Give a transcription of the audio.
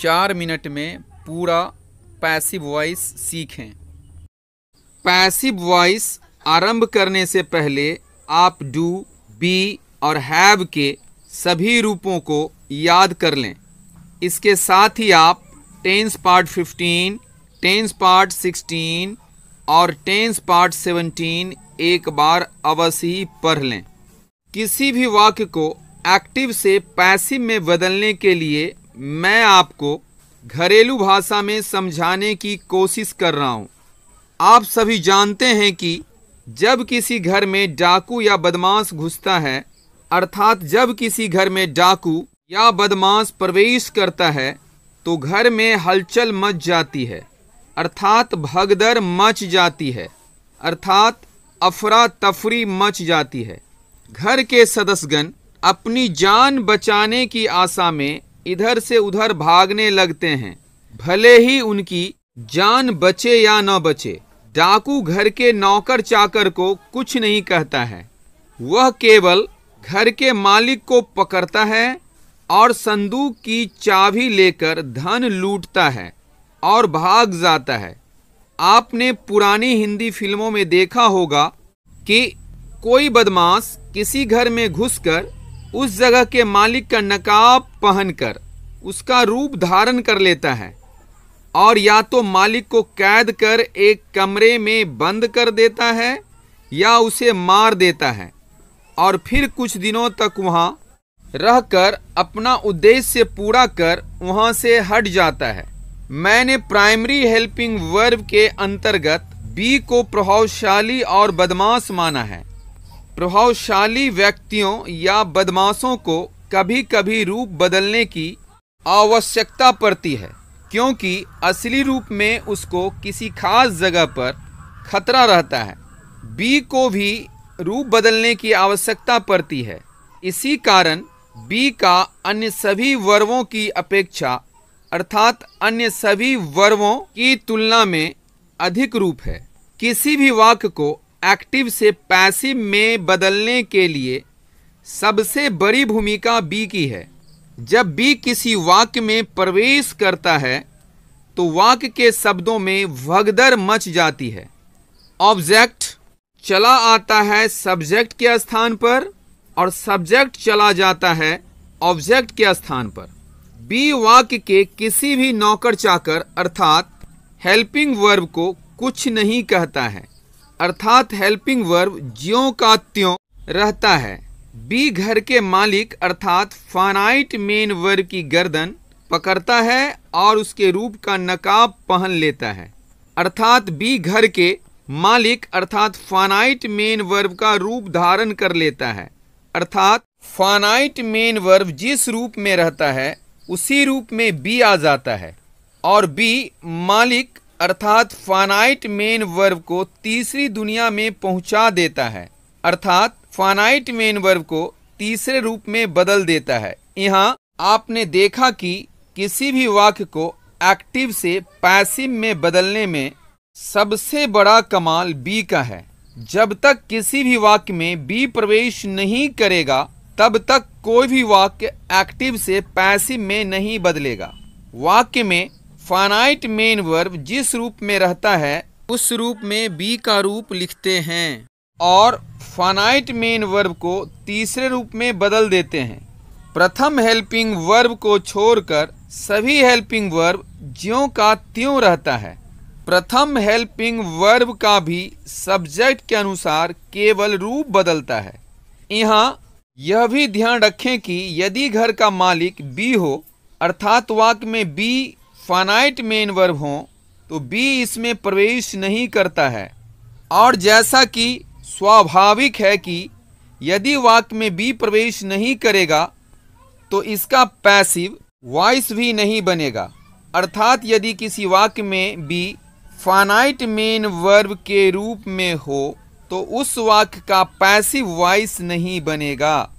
चार मिनट में पूरा पैसिव वॉइस सीखें पैसिव वॉइस आरंभ करने से पहले आप डू बी और हैव के सभी रूपों को याद कर लें इसके साथ ही आप टेंस पार्ट 15, टेंस पार्ट 16 और टेंस पार्ट 17 एक बार अवश्य ही पढ़ लें किसी भी वाक्य को एक्टिव से पैसिव में बदलने के लिए मैं आपको घरेलू भाषा में समझाने की कोशिश कर रहा हूँ आप सभी जानते हैं कि जब किसी घर में डाकू या बदमाश घुसता है अर्थात जब किसी घर में डाकू या बदमाश प्रवेश करता है तो घर में हलचल मच जाती है अर्थात भगदर मच जाती है अर्थात अफरा तफरी मच जाती है घर के सदस्यगण अपनी जान बचाने की आशा में इधर से उधर भागने लगते हैं भले ही उनकी जान बचे या न बचे डाकू घर के नौकर चाकर को कुछ नहीं कहता है वह केवल घर के मालिक को पकड़ता है और संदूक की चाबी लेकर धन लूटता है और भाग जाता है आपने पुरानी हिंदी फिल्मों में देखा होगा कि कोई बदमाश किसी घर में घुसकर उस जगह के मालिक का नकाब पहनकर उसका रूप धारण कर लेता है और या तो मालिक को कैद कर एक कमरे में बंद कर देता है या उसे मार देता है और फिर कुछ दिनों तक वहाँ रहकर अपना उद्देश्य पूरा कर वहाँ से हट जाता है मैंने प्राइमरी हेल्पिंग वर्ब के अंतर्गत बी को प्रभावशाली और बदमाश माना है प्रभावशाली व्यक्तियों या बदमाशों को कभी कभी रूप बदलने की आवश्यकता पड़ती है क्योंकि असली रूप में उसको किसी खास जगह पर खतरा रहता है बी को भी रूप बदलने की आवश्यकता पड़ती है इसी कारण बी का अन्य सभी वर्वों की अपेक्षा अर्थात अन्य सभी वर्वों की तुलना में अधिक रूप है किसी भी वाक्य को एक्टिव से पैसिव में बदलने के लिए सबसे बड़ी भूमिका बी की है जब बी किसी वाक्य में प्रवेश करता है तो वाक्य के शब्दों में भगदर मच जाती है ऑब्जेक्ट चला आता है सब्जेक्ट के स्थान पर और सब्जेक्ट चला जाता है ऑब्जेक्ट के स्थान पर बी वाक्य के किसी भी नौकर चाकर अर्थात हेल्पिंग वर्ब को कुछ नहीं कहता है अर्थात हेल्पिंग वर्ब ज्यो का त्यों रहता है बी घर के मालिक अर्थात फानाइट मेन वर्ब की गर्दन पकड़ता है और उसके रूप का नकाब पहन लेता है अर्थात बी घर के मालिक अर्थात फानाइट मेन वर्ब का रूप धारण कर लेता है अर्थात फानाइट मेन वर्ब जिस रूप में रहता है उसी रूप में बी आ जाता है और बी मालिक अर्थात फानाइट मेन वर्ब को तीसरी दुनिया में पहुंचा देता है अर्थात फानाइट मेन वर्ब को तीसरे रूप में बदल देता है यहाँ आपने देखा कि किसी भी वाक्य को एक्टिव से पैसिव में बदलने में सबसे बड़ा कमाल बी का है जब तक किसी भी वाक्य में बी प्रवेश नहीं करेगा तब तक कोई भी वाक्य एक्टिव से पैसिव में नहीं बदलेगा वाक्य में फानाइट मेन वर्ब जिस रूप में रहता है उस रूप में बी का रूप लिखते हैं और फानाइट मेन वर्ब को तीसरे रूप में बदल देते हैं प्रथम हेल्पिंग वर्ब को छोड़कर सभी हेल्पिंग वर्ब ज्यों का त्यों रहता है प्रथम हेल्पिंग वर्ब का भी सब्जेक्ट के अनुसार केवल रूप बदलता है यहाँ यह भी ध्यान रखें कि यदि घर का मालिक बी हो अर्थात वाक में बी फानाइट मेन वर्ब हो तो बी इसमें प्रवेश नहीं करता है और जैसा कि स्वाभाविक है कि यदि वाक्य में बी प्रवेश नहीं करेगा तो इसका पैसिव वॉइस भी नहीं बनेगा अर्थात यदि किसी वाक्य में बी फानाइट मेन वर्ब के रूप में हो तो उस वाक्य का पैसिव वॉइस नहीं बनेगा